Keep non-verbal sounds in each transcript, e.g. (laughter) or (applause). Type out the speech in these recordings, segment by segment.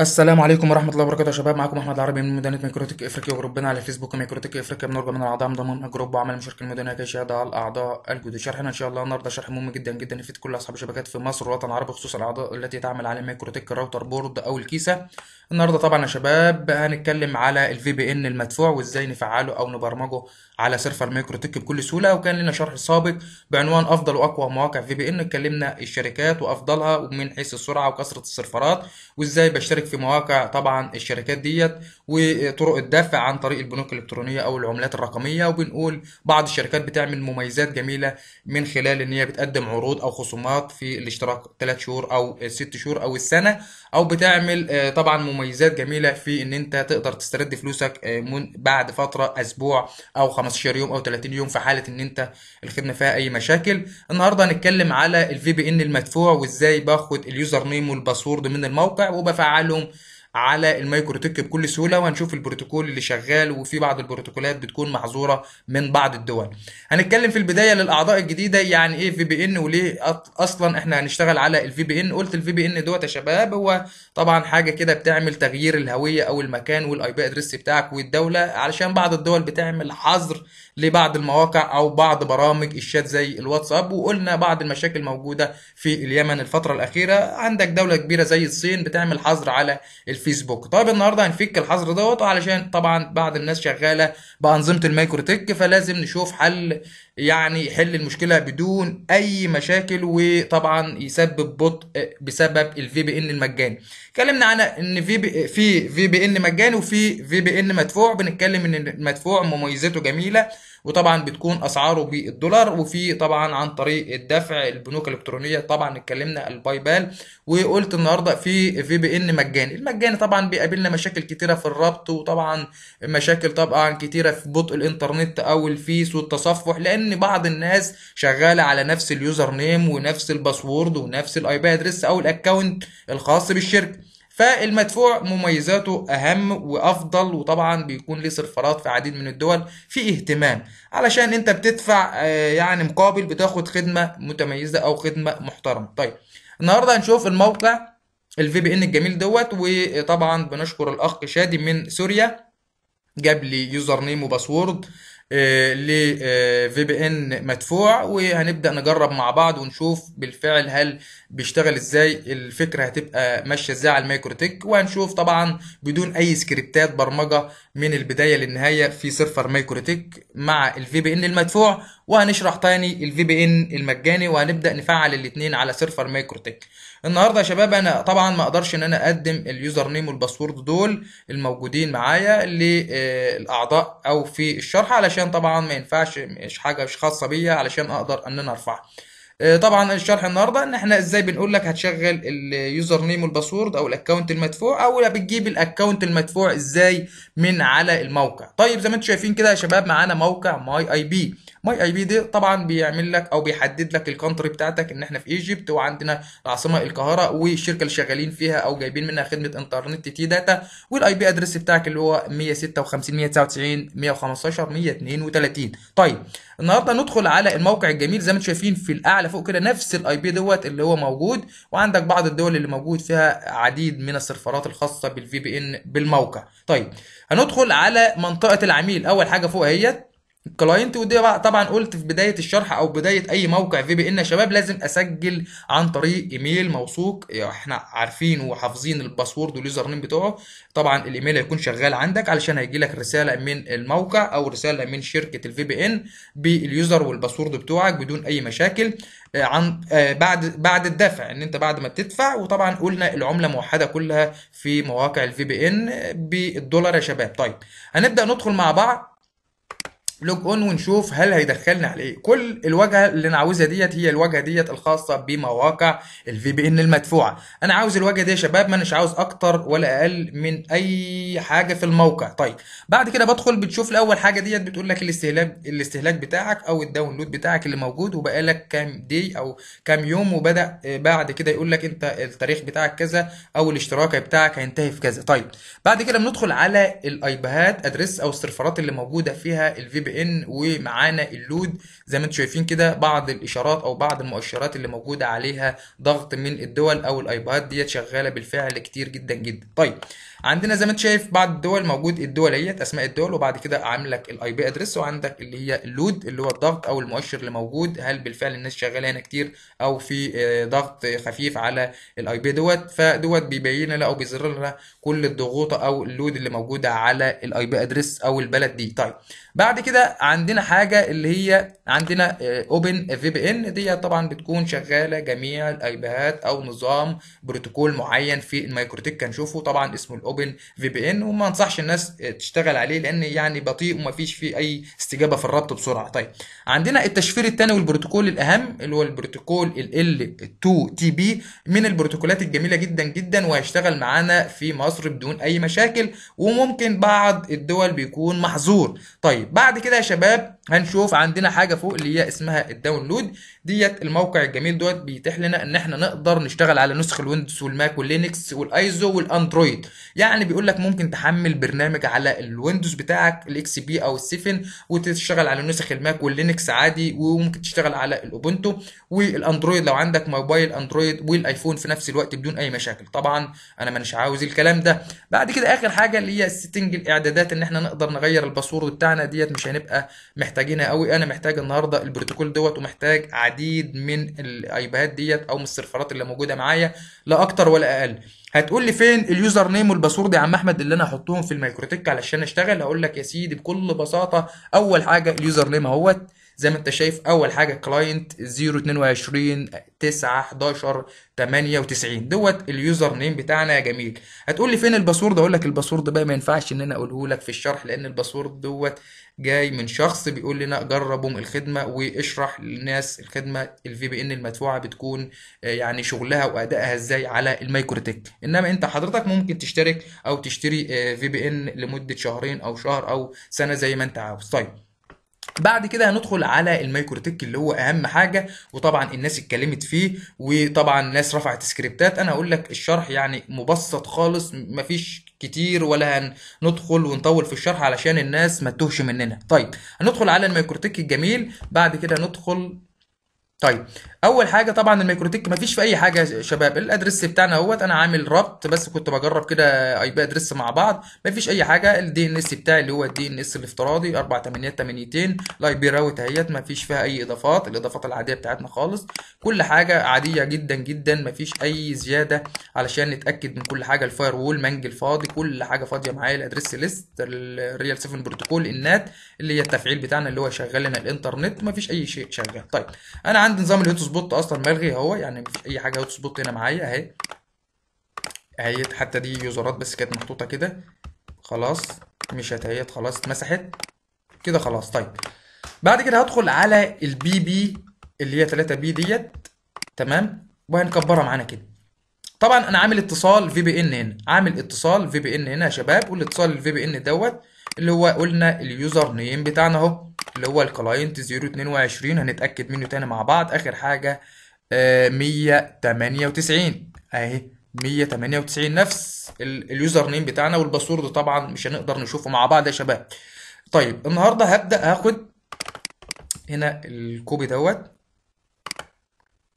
السلام عليكم ورحمه الله وبركاته يا شباب معاكم احمد العربي من مدينه ميكروتك افريقيا وجروبنا على فيسبوك ميكروتك افريقيا بنرجو من الاعضاء من ضمن جروب وعمل مشاركه المدينه كيشهد على الاعضاء الجدد شرحنا ان شاء الله النهارده شرح مهم جدا جدا يفيد كل اصحاب الشبكات في مصر والوطن العربي خصوصا الاعضاء التي تعمل على ميكروتك الراوتر بورد او الكيسه النهارده طبعا يا شباب هنتكلم على الفي بي ان المدفوع وازاي نفعله او نبرمجه على سيرفر مايكرو تك بكل سهوله وكان لنا شرح سابق بعنوان افضل واقوى مواقع في بي ان اتكلمنا الشركات وافضلها ومن حيث السرعه وكثره السيرفرات وازاي بشترك في مواقع طبعا الشركات ديت وطرق الدفع عن طريق البنوك الالكترونيه او العملات الرقميه وبنقول بعض الشركات بتعمل مميزات جميله من خلال ان هي بتقدم عروض او خصومات في الاشتراك 3 شهور او 6 شهور او السنه او بتعمل آه، طبعا مميزات جميله في ان انت تقدر تسترد فلوسك آه، من بعد فتره اسبوع او 15 يوم او 30 يوم في حاله ان انت الخدمه فيها اي مشاكل النهارده هنتكلم على الفي بي ان المدفوع وازاي باخد اليوزر نيم والباسورد من الموقع وبفعلهم على الميكروتك بكل سهوله وهنشوف البروتوكول اللي شغال وفي بعض البروتوكولات بتكون محظوره من بعض الدول هنتكلم في البدايه للاعضاء الجديده يعني ايه في بي ان وليه اصلا احنا هنشتغل على الفي بي ان قلت الفي بي ان دوت يا شباب هو طبعا حاجه كده بتعمل تغيير الهويه او المكان والاي بي ادرس بتاعك والدوله علشان بعض الدول بتعمل حظر لبعض المواقع او بعض برامج الشات زي الواتساب وقلنا بعض المشاكل موجوده في اليمن الفتره الاخيره عندك دوله كبيره زي الصين بتعمل حظر على الفيسبوك طيب النهارده هنفك الحظر دوت علشان طبعا بعض الناس شغاله بانظمه الميكروتك فلازم نشوف حل يعني يحل المشكله بدون اي مشاكل وطبعا يسبب بطء بسبب الفي بي ان المجاني اتكلمنا عن ان في بي في في بي ان مجاني وفي في بي ان مدفوع بنتكلم ان المدفوع مميزاته جميله وطبعا بتكون اسعاره بالدولار وفي طبعا عن طريق الدفع البنوك الالكترونيه طبعا اتكلمنا الباي بال وقلت النهارده في في بي ان مجاني المجاني طبعا بيقابلنا مشاكل كتيره في الربط وطبعا مشاكل طبعا كتيره في بطء الانترنت او الفيس والتصفح لان بعض الناس شغاله على نفس اليوزر نيم ونفس الباسورد ونفس بي ادريس او الاكونت الخاص بالشركه فالمدفوع مميزاته أهم وأفضل وطبعا بيكون ليه صرفرات في عديد من الدول في اهتمام علشان أنت بتدفع آه، يعني مقابل بتاخد خدمة متميزة أو خدمة محترمة طيب النهاردة هنشوف الموقع الفي بي ان الجميل دوت وطبعا بنشكر الأخ شادي من سوريا جاب لي يوزر نيم وباسورد لفي بي ان مدفوع وهنبدا نجرب مع بعض ونشوف بالفعل هل بيشتغل ازاي الفكره هتبقى ماشيه ازاي على تك وهنشوف طبعا بدون اي سكريبتات برمجه من البدايه للنهايه في سيرفر مايكروتك مع الفي بي ان المدفوع وهنشرح تاني الفي بي ان المجاني وهنبدا نفعل الاثنين على سيرفر مايكروتك النهارده يا شباب انا طبعا ما اقدرش ان انا اقدم اليوزر نيم والباسورد دول الموجودين معايا للاعضاء او في الشرح علشان طبعا ما ينفعش مش حاجه مش خاصه بيا علشان اقدر ان انا ارفعها آه، طبعا الشرح النهارده ان احنا ازاي بنقول لك هتشغل اليوزر نيم والباسورد او الاكونت المدفوع او بتجيب الاكونت المدفوع ازاي من على الموقع طيب زي ما انتم شايفين كده يا شباب معانا موقع ماي اي بي ماي اي بي ده طبعا بيعمل لك او بيحدد لك الكونتري بتاعتك ان احنا في ايجيبت وعندنا العاصمه القاهره والشركه اللي شغالين فيها او جايبين منها خدمه انترنت تي داتا والاي بي ادرس بتاعك اللي هو 156 199 115 132 طيب النهارده ندخل على الموقع الجميل زي ما انتم شايفين في الاعلى فوق كده نفس الاي بي دوت اللي هو موجود وعندك بعض الدول اللي موجود فيها عديد من السيرفرات الخاصه بالفي بي ان بالموقع طيب هندخل على منطقه العميل اول حاجه فوق اهيت الكلاينت ودي بقى طبعا قلت في بدايه الشرح او بدايه اي موقع في بي ان يا شباب لازم اسجل عن طريق ايميل موثوق احنا عارفين وحافظين الباسورد واليوزر نيم بتوعه طبعا الايميل هيكون شغال عندك علشان هيجي لك رساله من الموقع او رساله من شركه الفي بي ان باليوزر والباسورد بتوعك بدون اي مشاكل آه، عن آه، بعد بعد الدفع ان انت بعد ما بتدفع وطبعا قلنا العمله موحده كلها في مواقع الفي بي ان بالدولار يا شباب طيب هنبدا ندخل مع بعض لوج اون ونشوف هل هيدخلنا على ايه كل الواجهه اللي انا عاوزها ديت هي الواجهه ديت الخاصه بمواقع الفي بي ان المدفوعه انا عاوز الواجهه دي يا شباب ما اناش عاوز اكتر ولا اقل من اي حاجه في الموقع طيب بعد كده بدخل بتشوف الاول حاجه ديت بتقول لك الاستهلاك الاستهلاك بتاعك او الداونلود بتاعك اللي موجود وبقالك كام دي او كام يوم وبدا بعد كده يقول لك انت التاريخ بتاعك كذا او الاشتراك بتاعك هينتهي في كذا طيب بعد كده بندخل على الايبهات ادريس او السيرفرات اللي موجوده فيها الفي بي ان ومعانا اللود زي ما انتم شايفين كده بعض الاشارات او بعض المؤشرات اللي موجوده عليها ضغط من الدول او الايباد ديت شغاله بالفعل كتير جدا جدا طيب عندنا زي ما انت شايف بعد الدول موجود الدول اهيت اسماء الدول وبعد كده عامل لك الاي بي ادرس وعندك اللي هي اللود اللي هو الضغط او المؤشر اللي موجود هل بالفعل الناس شغاله هنا كتير او في آه، ضغط خفيف على الاي بي دوت فدوت بيبين لنا او بيظهر لنا كل الضغوط او اللود اللي موجوده على الاي بي ادرس او البلد دي طيب بعد كده عندنا حاجه اللي هي عندنا اوبن في بي ان دي طبعا بتكون شغاله جميع الاي او نظام بروتوكول معين في المايكروتك هنشوفه طبعا اسمه الاوبن في بي ان وما انصحش الناس تشتغل عليه لان يعني بطيء وما فيش فيه اي استجابه في الربط بسرعه طيب عندنا التشفير الثاني والبروتوكول الاهم اللي هو البروتوكول ال 2 تي بي من البروتوكولات الجميله جدا جدا وهيشتغل معانا في مصر بدون اي مشاكل وممكن بعض الدول بيكون محظور طيب بعد كده يا شباب هنشوف عندنا حاجه فوق اللي هي اسمها الداونلود ديت الموقع الجميل دوت بيتيح لنا ان احنا نقدر نشتغل على نسخ الويندوز والماك واللينكس والايزو والاندرويد يعني بيقول لك ممكن تحمل برنامج على الويندوز بتاعك الاكس بي او السيفن وتشتغل على نسخ الماك واللينكس عادي وممكن تشتغل على الاوبونتو والاندرويد لو عندك موبايل اندرويد والايفون في نفس الوقت بدون اي مشاكل طبعا انا مش عاوز الكلام ده بعد كده اخر حاجه اللي هي السيتنج الاعدادات ان احنا نقدر نغير الباسورد بتاعنا ديت مش هنبقى محتاجينها قوي انا محتاج النهارده البروتوكول دوت ومحتاج عديد من الايباد ديت او من السيرفرات اللي موجوده معايا لا اكتر ولا اقل هتقول لي فين اليوزر نيم والباسورد يا عم احمد اللي انا هحطهم في الميكروتك علشان اشتغل هقول لك يا سيدي بكل بساطه اول حاجه اليوزر نيم اهوت زي ما انت شايف اول حاجه كلاينت 022 9 11 98 دوت اليوزر نيم بتاعنا يا جميل هتقول لي فين الباسورد اقول لك الباسورد بقى ما ينفعش ان انا اقوله لك في الشرح لان الباسورد دوت جاي من شخص بيقول لنا جربوا الخدمه واشرح للناس الخدمه الفي بي ان المدفوعه بتكون آه، يعني شغلها وادائها ازاي على الميكروتك انما انت حضرتك ممكن تشترك او تشتري في بي ان لمده شهرين او شهر او سنه زي ما انت عاوز طيب بعد كده هندخل على الميكروتك اللي هو اهم حاجه وطبعا الناس اتكلمت فيه وطبعا الناس رفعت سكريبتات انا اقول لك الشرح يعني مبسط خالص مفيش كتير ولا هندخل ونطول في الشرح علشان الناس ما تتوهش مننا طيب هندخل على الميكروتك الجميل بعد كده ندخل طيب اول حاجه طبعا الميكروتك مفيش في اي حاجه يا شباب الادرس بتاعنا اهوت انا عامل ربط بس كنت بجرب كده اي بي ادرس مع بعض مفيش اي حاجه الدي ان اس بتاعي اللي هو الدي ان اس الافتراضي 4882 8 الاي بي راوت اهيت مفيش فيها اي اضافات الاضافات العاديه بتاعتنا خالص كل حاجه عاديه جدا جدا مفيش اي زياده علشان نتاكد من كل حاجه الفاير وول منجل فاضي كل حاجه فاضيه معايا الادرس ليست الريال 7 بروتوكول النات اللي هي التفعيل بتاعنا اللي هو شغال لنا الانترنت مفيش اي شيء شغال طيب انا عندي نظام الهوت سبوت اصلا ملغي اهو يعني مفيش اي حاجه هوت سبوت هنا معايا اهي اهي حتى دي يوزرات بس كانت محطوطه كده خلاص مش هتهيت خلاص اتمسحت كده خلاص طيب بعد كده هدخل على البي بي اللي هي 3 بي ديت تمام وهنكبرها معانا كده طبعا انا عامل اتصال في بي ان هنا عامل اتصال في بي ان هنا يا شباب والاتصال الفي بي ان دوت اللي هو قلنا اليوزر نيم بتاعنا اهو اللي هو الكلاينت 022 هنتاكد منه تاني مع بعض اخر حاجه آه 198 اهي 198 نفس اليوزر نيم بتاعنا والباسورد طبعا مش هنقدر نشوفه مع بعض يا شباب طيب النهارده هبدا هاخد هنا الكوبي دوت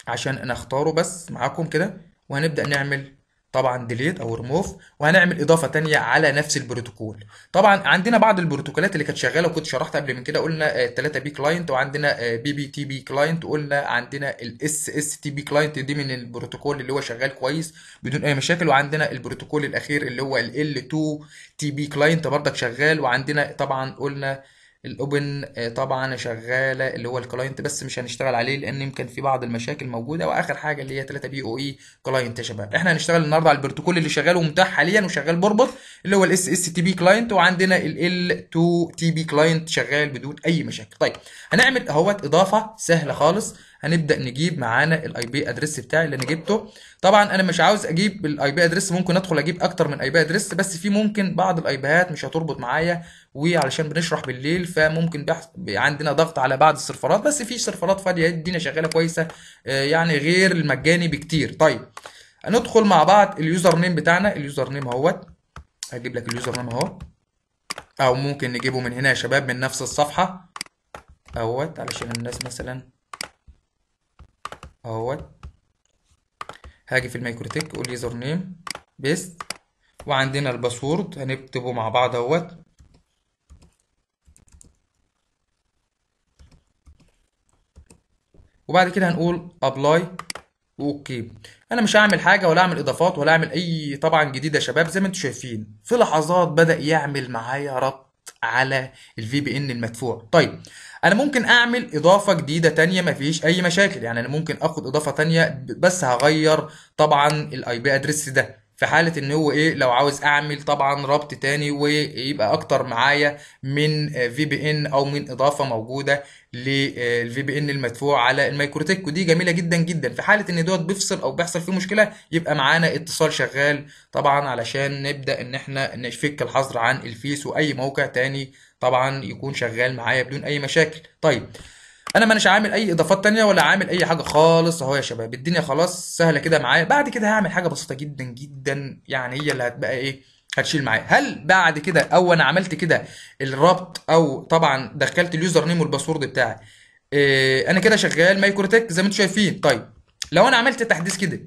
عشان انا اختاره بس معاكم كده وهنبدا نعمل طبعا ديليت او ريموف وهنعمل اضافه ثانيه على نفس البروتوكول طبعا عندنا بعض البروتوكولات اللي كانت شغاله وكنت شرحت قبل من كده قلنا 3 بي كلاينت وعندنا بي بي تي بي كلاينت وقلنا عندنا الاس اس تي بي كلاينت دي من البروتوكول اللي هو شغال كويس بدون اي مشاكل وعندنا البروتوكول الاخير اللي هو ال 2 تي بي كلاينت برضك شغال وعندنا طبعا قلنا الاوبن آه، طبعا شغاله اللي هو الكلاينت بس مش هنشتغل عليه لان يمكن في بعض المشاكل موجوده واخر حاجه اللي هي 3 بي او اي كلاينت يا شباب احنا هنشتغل النهارده على البروتوكول اللي شغال ومتاح حاليا وشغال بربط اللي هو الاس اس تي بي كلاينت وعندنا ال 2 تي بي كلاينت شغال بدون اي مشاكل طيب هنعمل اهوت اضافه سهله خالص هنبدا نجيب معانا الاي بي ادريس بتاعي اللي انا جبته طبعا انا مش عاوز اجيب الاي بي ادريس ممكن ادخل اجيب اكتر من اي بي ادريس بس في ممكن بعض بيات مش هتربط معايا وعلشان بنشرح بالليل فممكن عندنا ضغط على بعض السيرفرات بس في سيرفرات فاضيه الدنيا شغاله كويسه آه، يعني غير المجاني بكتير طيب ندخل مع بعض اليوزر نيم بتاعنا اليوزر نيم اهوت هجيب لك اليوزر نيم اهو او ممكن نجيبه من هنا يا شباب من نفس الصفحه اهوت علشان الناس مثلا اهوت هاجي في الميكروتك يوزر نيم بيست وعندنا الباسورد هنكتبه مع بعض اهوت وبعد كده هنقول ابلاي اوكي انا مش هعمل حاجه ولا اعمل اضافات ولا اعمل اي طبعا جديده يا شباب زي ما انتم شايفين في لحظات بدا يعمل معايا ربط على الفي بي ان المدفوع طيب انا ممكن اعمل اضافه جديده تانية مفيش اي مشاكل يعني انا ممكن اخد اضافه تانية بس هغير طبعا الاي بي ادرس ده في حالة ان هو ايه لو عاوز اعمل طبعا ربط تاني ويبقى اكتر معايا من في بي ان او من اضافة موجودة للفي بي ان المدفوع على الميكروتك ودي جميلة جدا جدا في حالة ان دوت بيفصل او بيحصل فيه مشكلة يبقى معانا اتصال شغال طبعا علشان نبدأ ان احنا نفك الحظر عن الفيس واي موقع تاني طبعا يكون شغال معايا بدون اي مشاكل طيب انا مانيش عامل اي اضافات تانية ولا عامل اي حاجه خالص اهو يا شباب الدنيا خلاص سهله كده معايا بعد كده هعمل حاجه بسيطه جدا جدا يعني هي اللي هتبقى ايه هتشيل معايا هل بعد كده او انا عملت كده الربط او طبعا دخلت اليوزر نيم والباسورد بتاعي إيه انا كده شغال مايكروتك زي ما انتم شايفين طيب لو انا عملت تحديث كده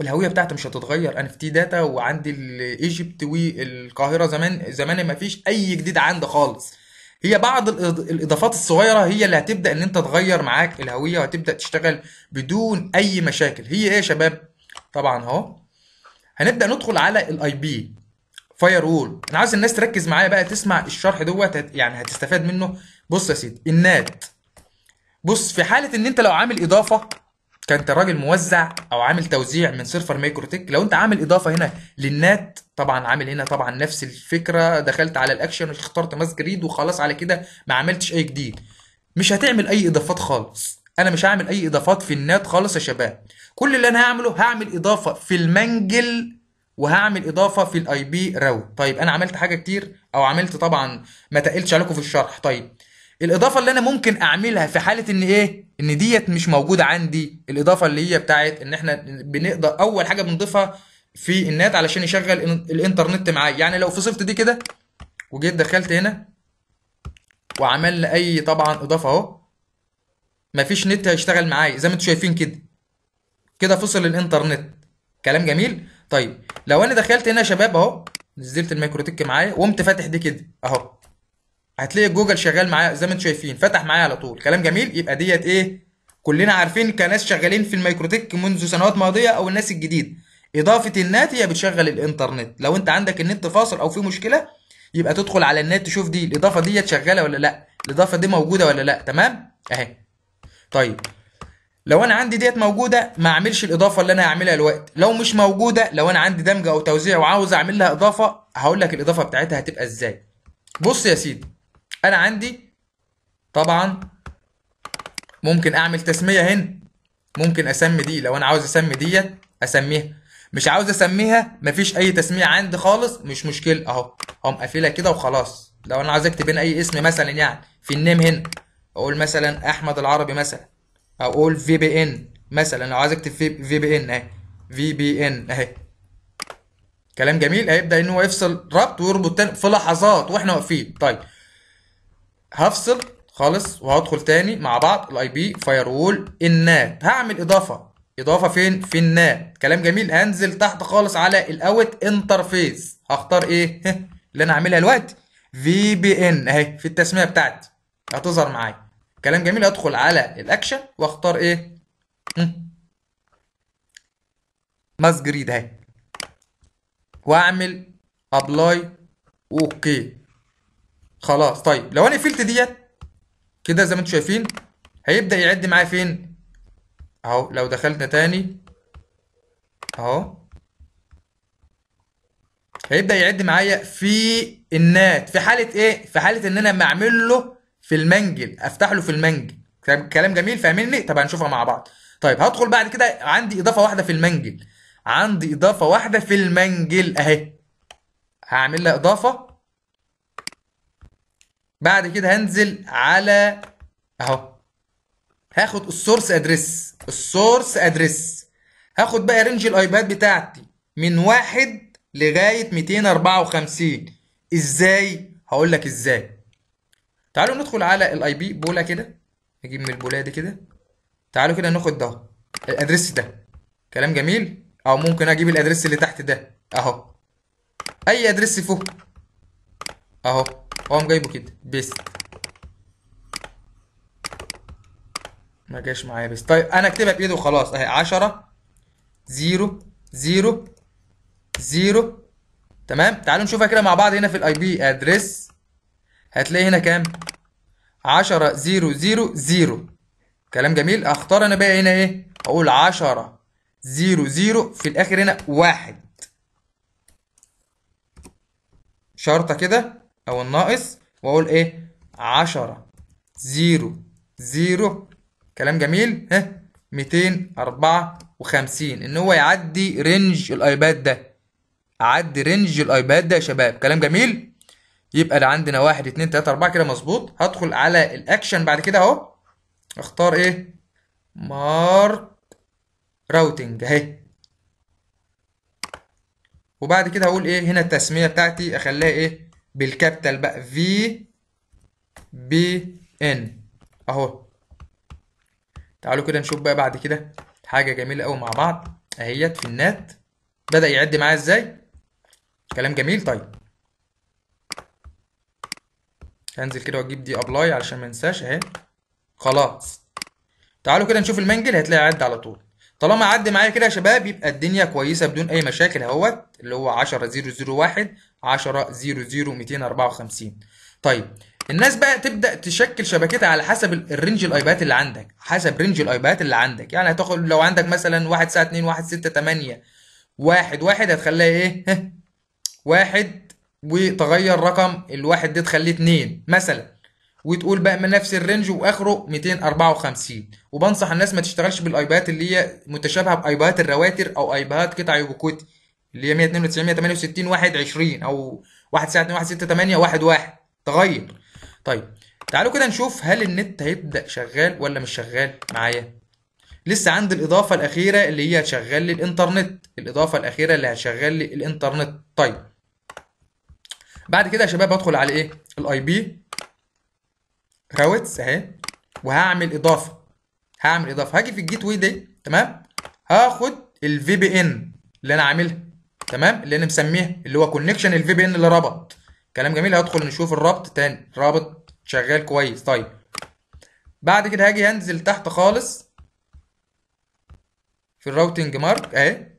الهويه بتاعتي مش هتتغير انا في تي داتا وعندي الايجيبت والقاهره زمان زمان ما فيش اي جديد عندي خالص هي بعض الاضافات الصغيره هي اللي هتبدا ان انت تغير معاك الهويه وهتبدا تشتغل بدون اي مشاكل هي ايه يا شباب طبعا اهو هنبدا ندخل على الاي بي فاير وول انا عايز الناس تركز معايا بقى تسمع الشرح دوت يعني هتستفاد منه بص يا سيدي النات بص في حاله ان انت لو عامل اضافه كانت راجل موزع او عامل توزيع من سيرفر مايكروتك لو انت عامل اضافه هنا للنات طبعا عامل هنا طبعا نفس الفكره دخلت على الاكشن واخترت ماس جريد وخلاص على كده ما عملتش اي جديد مش هتعمل اي اضافات خالص انا مش هعمل اي اضافات في النات خالص يا شباب كل اللي انا هعمله هعمل اضافه في المنجل وهعمل اضافه في الاي بي راوت طيب انا عملت حاجه كتير او عملت طبعا ما تقلتش عليكم في الشرح طيب الاضافه اللي انا ممكن اعملها في حاله ان ايه ان ديت مش موجوده عندي الاضافه اللي هي بتاعت ان احنا بنقدر اول حاجه بنضيفها في النات علشان يشغل الانترنت معايا يعني لو فصلت دي كده وجيت دخلت هنا لي اي طبعا اضافه اهو مفيش نت هيشتغل معايا زي ما انتم شايفين كده كده فصل الانترنت كلام جميل طيب لو انا دخلت هنا يا شباب اهو نزلت الميكروتك معايا وقمت فاتح دي كده اهو هتلاقي جوجل شغال معايا زي ما انتم شايفين فتح معايا على طول كلام جميل يبقى ديت ايه كلنا عارفين كناس شغالين في الميكروتك منذ سنوات ماضيه او الناس الجديد اضافه النات هي بتشغل الانترنت لو انت عندك النت فاصل او في مشكله يبقى تدخل على النت تشوف دي الاضافه ديت شغاله ولا لا الاضافه دي موجوده ولا لا تمام اهي طيب لو انا عندي ديت موجوده ما اعملش الاضافه اللي انا هعملها دلوقتي لو مش موجوده لو انا عندي دمج او توزيع وعاوز اعمل لها اضافه هقول لك الاضافه بتاعتها هتبقى ازاي بص يا سيدي انا عندي طبعا ممكن اعمل تسميه هنا ممكن اسمي دي لو انا عاوز اسمي ديت اسميها مش عاوز اسميها مفيش اي تسميه عندي خالص مش مشكله اهو اقوم قافلها كده وخلاص لو انا عاوز اكتب هنا اي اسم مثلا يعني في النيم هنا اقول مثلا احمد العربي مثلا او اقول في بي ان مثلا لو عايز اكتب في بي ان اهي في بي ان اهي كلام جميل هيبدا ان هو يفصل ربط ويربط تاني في لحظات واحنا واقفين طيب هفصل خالص وهدخل تاني مع بعض الاي بي فاير وول انات هعمل اضافه اضافه فين في النا كلام جميل هنزل تحت خالص على الاوت انترفيس هختار ايه (laughs) اللي انا هعملها دلوقتي في بي ان اهي في التسميه بتاعتي هتظهر معايا كلام جميل ادخل على الاكشن واختار ايه ماس جريد اهي واعمل ابلاي اوكي خلاص طيب لو انا قفلت ديت كده زي ما انتم شايفين هيبدا يعد معايا فين اهو لو دخلنا تاني اهو هيبدا يعد معايا في النات في حاله ايه في حاله ان انا لما اعمل له في المنجل افتح له في المنجل كلام جميل فاهمني؟ طب هنشوفها مع بعض طيب هدخل بعد كده عندي اضافه واحده في المنجل عندي اضافه واحده في المنجل اهي هعمل لها اضافه بعد كده هنزل على اهو هاخد السورس ادريس السورس ادريس هاخد بقى رينج الايباد بتاعتي من واحد لغايه 254 ازاي هقول لك ازاي تعالوا ندخل على الاي بي بولا كده نجيب من البولا دي كده تعالوا كده ناخد ده الادريس ده كلام جميل او ممكن اجيب الادريس اللي تحت ده اهو اي ادريس فوق اهو اقوم جايبه كده بيست ما جاش معايا بس طيب انا اكتبها بايدي وخلاص اهي 10 0 0 0 تمام تعالوا نشوفها كده مع بعض هنا في الاي بي ادريس هتلاقي هنا كام 10 0 0 0 كلام جميل اختار انا بقى هنا ايه اقول 10 0 0 في الاخر هنا واحد شرطة كده او الناقص واقول ايه 10 0 0 كلام جميل ها 254 ان هو يعدي رينج الايباد ده اعدي رينج الايباد ده يا شباب كلام جميل يبقى ده عندنا 1 2 3 4 كده مظبوط هدخل على الاكشن بعد كده اهو اختار ايه مارك راوتنج اهي وبعد كده هقول ايه هنا التسميه بتاعتي اخليها ايه بالكابيتال بقى في بي ان اهو تعالوا كده نشوف بقى بعد كده حاجه جميله قوي مع بعض اهيت في النات بدا يعد معايا ازاي كلام جميل طيب هنزل كده واجيب دي ابلاي علشان ما انساش اهي خلاص تعالوا كده نشوف المنجل هتلاقي عد على طول طالما عد معايا كده يا شباب يبقى الدنيا كويسه بدون اي مشاكل اهوت اللي هو 10001 254 طيب الناس بقى تبدا تشكل شبكتها على حسب الرينج الايبات اللي عندك حسب رينج الايبات اللي عندك يعني هتاخد لو عندك مثلا 1 9 2 1 6 8 1 1 هتخليها ايه 1 (laughs) وتغير رقم الواحد ده تخليه 2 مثلا وتقول بقى من نفس الرينج واخره 254 وبنصح الناس ما تشتغلش بالايبات اللي هي متشابهه بايبات الرواتر او ايبات قطع يوبيكوتي اللي هي 192 168 20 او 1 1 2 6 8 1 1 تغير طيب تعالوا كده نشوف هل النت هيبدا شغال ولا مش شغال معايا لسه عندي الاضافه الاخيره اللي هي هتشغل لي الانترنت الاضافه الاخيره اللي هتشغل لي الانترنت طيب بعد كده يا شباب هدخل على ايه الاي بي راوتس اهي وهعمل اضافه هعمل اضافه هاجي في الجيت واي دي تمام هاخد الفي بي ان اللي انا عاملها تمام اللي انا مسميها اللي هو كونكشن الفي بي ان اللي ربط كلام جميل هدخل نشوف الرابط تاني الرابط شغال كويس طيب بعد كده هاجي هنزل تحت خالص في الراوتنج مارك اهي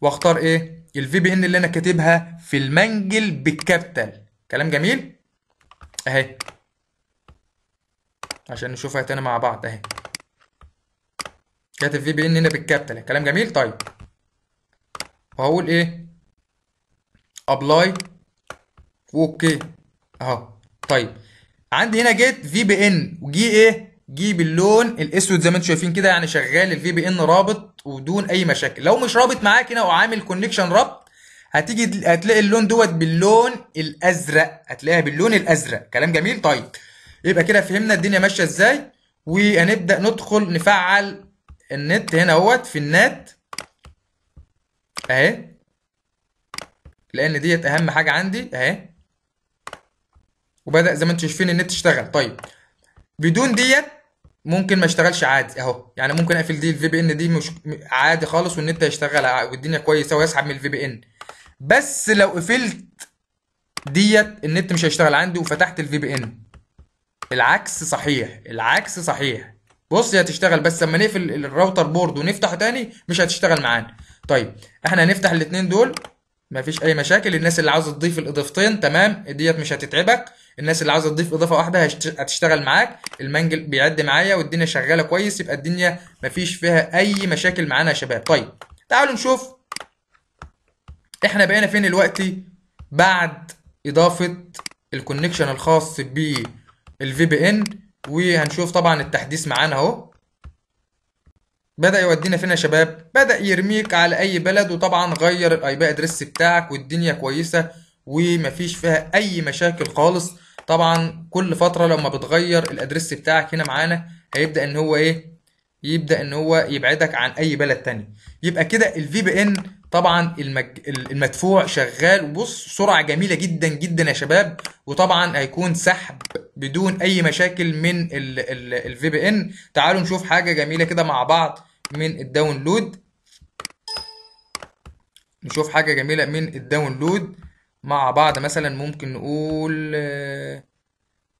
واختار ايه الفي بي ان اللي انا كاتبها في المنجل بالكابيتال كلام جميل اهي عشان نشوفها تاني مع بعض اهي كاتب في بي ان هنا بالكابيتال كلام جميل طيب وهقول ايه ابلاي اوكي اهو طيب عندي هنا جيت في بي ان وجي ايه جي باللون الاسود زي ما انتم شايفين كده يعني شغال الفي بي ان رابط ودون اي مشاكل لو مش رابط معاك هنا وعامل كونكشن رابط هتيجي هتلاقي اللون دوت باللون الازرق هتلاقيها باللون الازرق كلام جميل طيب يبقى كده فهمنا الدنيا ماشيه ازاي وهنبدا ندخل نفعل النت هنا اهوت في النت اهي لان ديت اهم حاجه عندي اهي وبدا زي ما انتم شايفين النت اشتغل طيب بدون ديت ممكن ما اشتغلش عادي اهو يعني ممكن اقفل دي الفي بي ان دي مش عادي خالص والنت هيشتغل والدنيا كويسه ويسحب من الفي بي ان بس لو قفلت ديت النت مش هيشتغل عندي وفتحت الفي بي ان العكس صحيح العكس صحيح بص هي هتشتغل بس لما نقفل الراوتر بورد ونفتحه تاني مش هتشتغل معانا طيب احنا هنفتح الاثنين دول مفيش اي مشاكل الناس اللي عاوزه تضيف الاضافتين تمام ديت مش هتتعبك الناس اللي عاوزه تضيف اضافه واحده هتشتغل معاك المنجل بيعد معايا والدنيا شغاله كويس يبقى الدنيا مفيش فيها اي مشاكل معانا يا شباب طيب تعالوا نشوف احنا بقينا فين دلوقتي بعد اضافه الكونكشن الخاص بالفي بي ان وهنشوف طبعا التحديث معانا اهو بدا يودينا فين يا شباب بدا يرميك على اي بلد وطبعا غير الاي بي ادريس بتاعك والدنيا كويسه ومفيش فيها اي مشاكل خالص طبعا كل فتره لما بتغير الادرس بتاعك هنا معانا هيبدا ان هو ايه يبدا ان هو يبعدك عن اي بلد تاني يبقى كده الفي بي ان طبعا المج... المدفوع شغال وبص سرعه جميله جدا جدا يا شباب وطبعا هيكون سحب بدون اي مشاكل من الفي بي ان تعالوا نشوف حاجه جميله كده مع بعض من الداونلود نشوف حاجه جميله من الداونلود مع بعض مثلا ممكن نقول آه،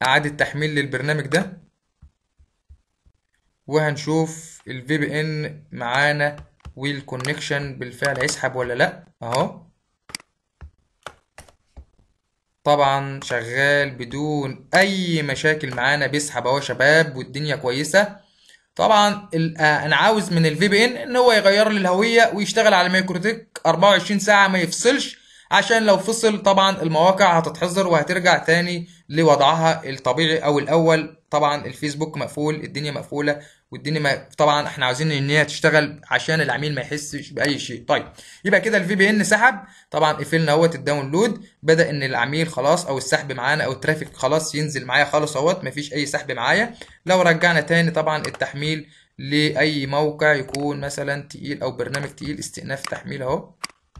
اعادة تحميل للبرنامج ده وهنشوف ال VPN معانا والكونكشن بالفعل هيسحب ولا لا اهو طبعا شغال بدون اي مشاكل معانا بيسحب اهو شباب والدنيا كويسه طبعا آه، انا عاوز من الفي بي ان ان هو يغير لي الهويه ويشتغل على مايكروتيك 24 ساعه ما يفصلش عشان لو فصل طبعا المواقع هتتحظر وهترجع تاني لوضعها الطبيعي او الاول طبعا الفيسبوك مقفول الدنيا مقفوله والدنيا ما... طبعا احنا عاوزين ان هي تشتغل عشان العميل ما يحسش باي شيء طيب يبقى كده الفي بي ان سحب طبعا قفلنا اهوت الداونلود بدا ان العميل خلاص او السحب معانا او الترافيك خلاص ينزل معايا خالص اهوت مفيش اي سحب معايا لو رجعنا تاني طبعا التحميل لاي موقع يكون مثلا تقيل او برنامج تقيل استئناف تحميل اهو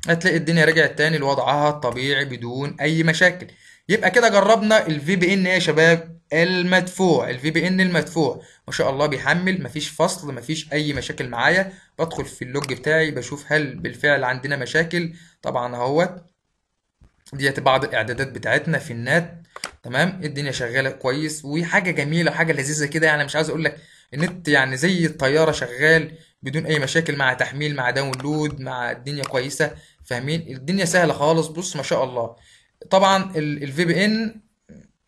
هتلاقي الدنيا رجعت تاني لوضعها الطبيعي بدون اي مشاكل يبقى كده جربنا الفي بي ان يا شباب المدفوع الفي بي ان المدفوع ما شاء الله بيحمل مفيش فصل مفيش اي مشاكل معايا بدخل في اللوج بتاعي بشوف هل بالفعل عندنا مشاكل طبعا اهوت ديت بعض الاعدادات بتاعتنا في النت تمام الدنيا شغاله كويس وحاجه جميله حاجه لذيذه كده يعني مش عايز اقول لك النت يعني زي الطياره شغال بدون اي مشاكل مع تحميل مع داونلود مع الدنيا كويسه فاهمين الدنيا سهله خالص بص ما شاء الله طبعا الفي بي ان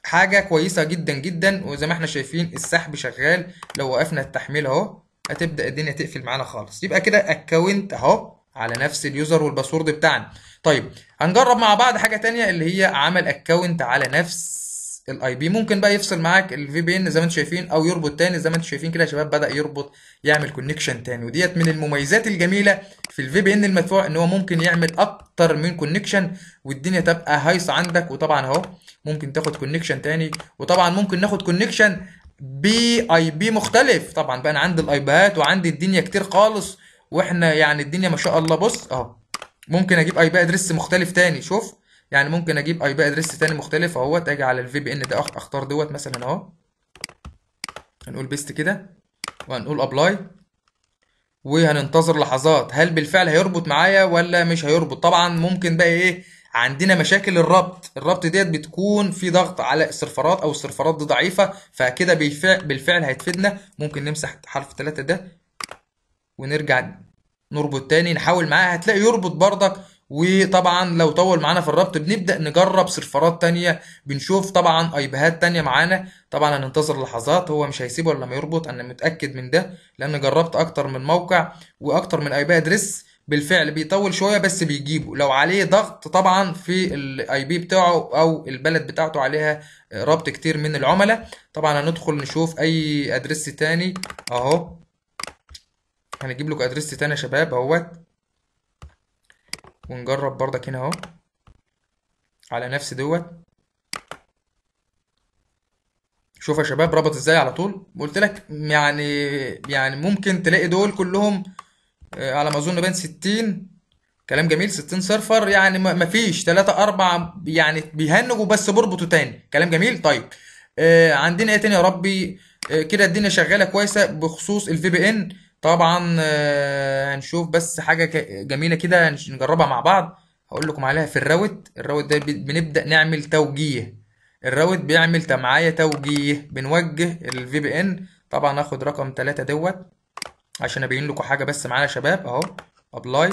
حاجه كويسه جدا جدا وزي ما احنا شايفين السحب شغال لو وقفنا التحميل اهو هتبدا الدنيا تقفل معانا خالص يبقى كده اكونت اهو على نفس اليوزر والباسورد بتاعنا طيب هنجرب مع بعض حاجه تانية اللي هي عمل اكونت على نفس الاي بي ممكن بقى يفصل معاك الفي بي ان زي ما انتم شايفين او يربط تاني زي ما انتم شايفين كده يا شباب بدا يربط يعمل كونكشن تاني وديت من المميزات الجميله في الفي بي ان المدفوع ان هو ممكن يعمل اكتر من كونكشن والدنيا تبقى هايصه عندك وطبعا اهو ممكن تاخد كونكشن تاني وطبعا ممكن ناخد كونكشن بي اي بي مختلف طبعا بقى انا عندي الاي بيات وعندي الدنيا كتير خالص واحنا يعني الدنيا ما شاء الله بص اهو ممكن اجيب اي بي ادريس مختلف تاني شوف يعني ممكن اجيب اي بي ادريس تاني مختلف اهوت اجي على الفي بي ان ده اختار دوت مثلا اهو هنقول بيست كده وهنقول ابلاي وهننتظر لحظات هل بالفعل هيربط معايا ولا مش هيربط طبعا ممكن بقى ايه عندنا مشاكل الربط الربط ديت بتكون في ضغط على السيرفرات او السيرفرات دي ضعيفه فكده بالفعل هتفيدنا ممكن نمسح حرف 3 ده ونرجع نربط تاني نحاول معاه هتلاقي يربط برضك وطبعا لو طول معانا في الربط بنبدا نجرب سيرفرات تانية بنشوف طبعا ايبهات تانية معانا طبعا هننتظر لحظات هو مش هيسيبه لما يربط انا متاكد من ده لان جربت اكتر من موقع واكتر من ايباد ادريس بالفعل بيطول شويه بس بيجيبه لو عليه ضغط طبعا في الاي بي بتاعه او البلد بتاعته عليها ربط كتير من العملاء طبعا هندخل نشوف اي ادريس تاني اهو هنجيب لكم ادريس تاني يا شباب اهوت ونجرب بردك هنا اهو على نفس دوت شوف يا شباب ربط ازاي على طول قلت لك يعني يعني ممكن تلاقي دول كلهم آه، على ما اظن بين 60 كلام جميل 60 سيرفر يعني ما فيش 3 4 يعني بيهنجوا بس بربطوا تاني كلام جميل طيب آه عندنا ايه تاني يا ربي آه كده الدنيا شغاله كويسه بخصوص الفي بي ان طبعا آه، هنشوف بس حاجه جميله كده نجربها مع بعض هقول لكم عليها في الراوت الراوت ده بنبدا نعمل توجيه الراوت بيعمل معايا توجيه بنوجه الفي بي ان طبعا هاخد رقم 3 دوت عشان ابين لكم حاجه بس معانا يا شباب اهو ابلاي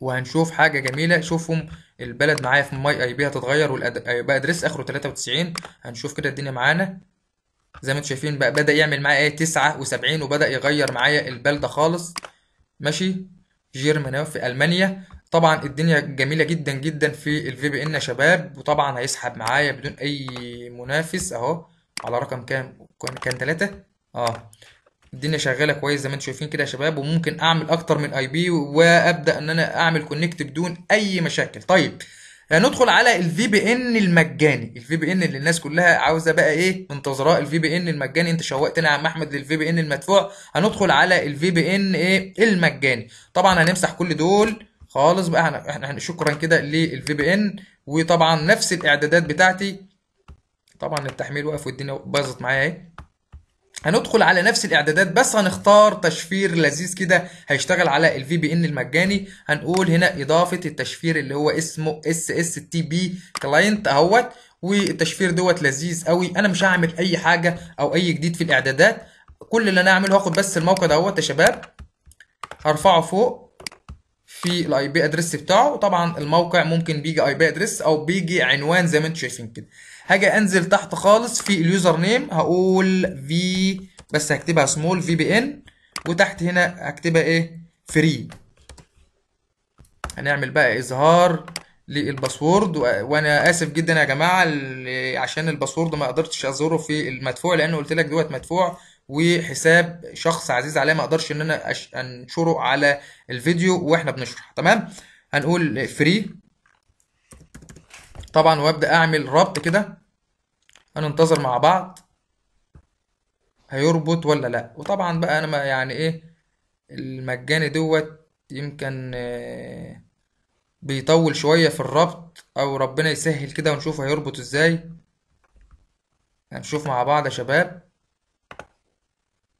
وهنشوف حاجه جميله شوفهم البلد معايا في ماي اي بي هتتغير والبي ادريس اخره 93 هنشوف كده الدنيا معانا زي ما انتم شايفين بقى بدا يعمل معايا ايه 79 وبدا يغير معايا البلده خالص ماشي جيرمانيا في المانيا طبعا الدنيا جميله جدا جدا في الفي بي ان يا شباب وطبعا هيسحب معايا بدون اي منافس اهو على رقم كام كان 3 اه الدنيا شغاله كويس زي ما انتم شايفين كده يا شباب وممكن اعمل اكتر من اي بي وابدا ان انا اعمل كونكت بدون اي مشاكل طيب يعني ندخل على الفي بي ان المجاني الفي بي ان اللي الناس كلها عاوزه بقى ايه منتظراه الفي بي ان المجاني انت شوقتنا يا عم احمد للفي بي ان المدفوع هندخل على الفي بي ان ايه المجاني طبعا هنمسح كل دول خالص بقى احنا شكرا كده للفي بي ان وطبعا نفس الاعدادات بتاعتي طبعا التحميل وقف والدنيا باظت معايا اهي هندخل على نفس الاعدادات بس هنختار تشفير لذيذ كده هيشتغل على الفي بي ان المجاني هنقول هنا اضافه التشفير اللي هو اسمه اس اس تي بي كلاينت اهوت والتشفير دوت لذيذ قوي انا مش هعمل اي حاجه او اي جديد في الاعدادات كل اللي انا هعمله هاخد بس الموقع دوت يا شباب هرفعه فوق في الاي بي ادريس بتاعه طبعا الموقع ممكن بيجي اي بي ادريس او بيجي عنوان زي ما انتم شايفين كده هاجي انزل تحت خالص في اليوزر نيم هقول في بس هكتبها سمول في بي ان وتحت هنا هكتبها ايه فري هنعمل بقى اظهار للباسورد وانا اسف جدا يا جماعه عشان الباسورد ما قدرتش اظهره في المدفوع لان قلت لك دوت مدفوع وحساب شخص عزيز عليا ما اقدرش ان انا انشره على الفيديو واحنا بنشرح تمام هنقول فري طبعا وابدأ اعمل ربط كده هننتظر مع بعض هيربط ولا لا وطبعا بقى انا ما يعني ايه المجاني دوت يمكن آه، بيطول شوية في الربط او ربنا يسهل كده ونشوف هيربط ازاي هنشوف مع بعض يا شباب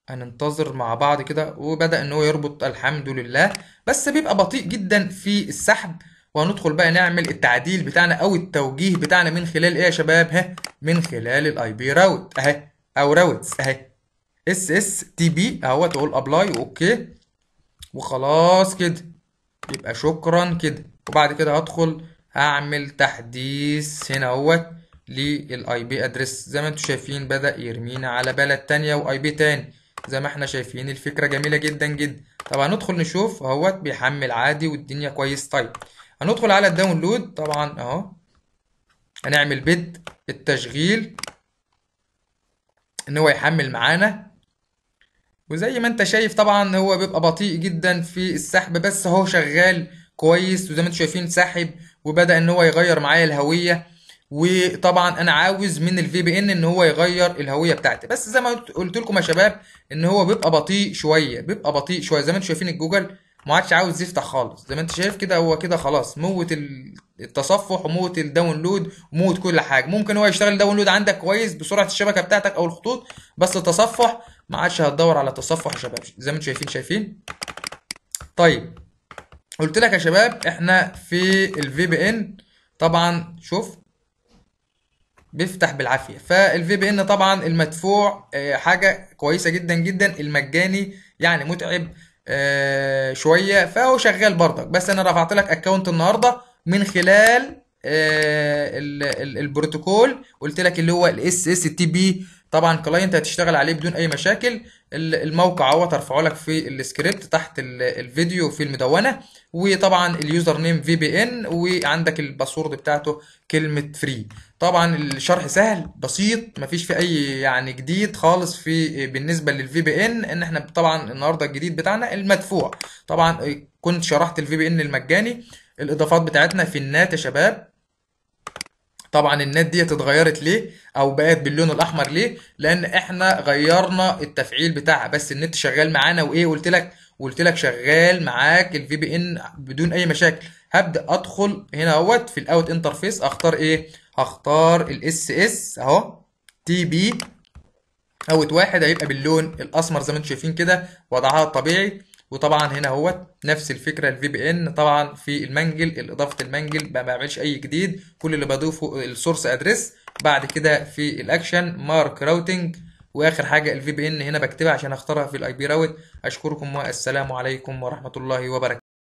هننتظر مع بعض كده وبدأ ان هو يربط الحمد لله بس بيبقى بطيء جدا في السحب وهندخل بقى نعمل التعديل بتاعنا او التوجيه بتاعنا من خلال ايه يا شباب ها من خلال الاي بي راوت اهي او راوتس اهي اس اس تي بي اهو تقول ابلاي اوكي وخلاص كده يبقى شكرا كده وبعد كده هدخل هعمل تحديث هنا اهوت للاي بي ادرس زي ما انتم شايفين بدا يرمينا على بلد تانية واي بي تاني زي ما احنا شايفين الفكره جميله جدا جدا طب هندخل نشوف اهوت بيحمل عادي والدنيا كويس طيب هندخل على الداونلود طبعا اهو هنعمل بد التشغيل ان هو يحمل معانا وزي ما انت شايف طبعا هو بيبقى بطيء جدا في السحب بس اهو شغال كويس وزي ما انتم شايفين سحب وبدا ان هو يغير معايا الهويه وطبعا انا عاوز من الفي بي ان ان هو يغير الهويه بتاعتي بس زي ما قلت لكم يا شباب ان هو بيبقى بطيء شويه بيبقى بطيء شويه زي ما انتم شايفين الجوجل ما عادش عاوز يفتح خالص زي ما انت شايف كده هو كده خلاص موت التصفح وموت الداونلود وموت كل حاجه ممكن هو يشتغل داونلود عندك كويس بسرعه الشبكه بتاعتك او الخطوط بس التصفح ما عادش هتدور على تصفح يا شباب زي ما انتم شايفين شايفين طيب قلت لك يا شباب احنا في الفي بي ان طبعا شوف بيفتح بالعافيه فالفي بي ان طبعا المدفوع آه، حاجه كويسه جدا جدا المجاني يعني متعب آه، شويه فهو شغال برضك بس انا رفعت لك اكونت النهارده من خلال آه، البروتوكول قلت لك اللي هو الاس اس تي بي طبعا كلاينت هتشتغل عليه بدون اي مشاكل الموقع اهوت ترفعه لك في السكريبت تحت الفيديو في المدونه وطبعا اليوزر نيم في بي ان وعندك الباسورد بتاعته كلمه فري طبعا الشرح سهل بسيط مفيش في اي يعني جديد خالص في بالنسبه للفي بي ان ان احنا طبعا النهارده الجديد بتاعنا المدفوع طبعا كنت شرحت الفي بي ان المجاني الاضافات بتاعتنا في النات يا شباب طبعا النات ديت اتغيرت ليه او بقت باللون الاحمر ليه لان احنا غيرنا التفعيل بتاعها بس النت شغال معانا وايه قلت لك قلت لك شغال معاك الفي بي ان بدون اي مشاكل هبدا ادخل هنا اهوت في الاوت انترفيس اختار ايه هختار الاس اس اهو تي بي اوت واحد هيبقى باللون الاسمر زي ما انتم شايفين كده وضعها الطبيعي وطبعا هنا اهوت نفس الفكره الفي بي ان طبعا في المنجل اضافه المنجل ما بعملش اي جديد كل اللي بضيفه السورس ادريس بعد كده في الاكشن مارك راوتنج واخر حاجه الفي بي ان هنا بكتبها عشان اختارها في الاي بي راوت اشكركم والسلام عليكم ورحمه الله وبركاته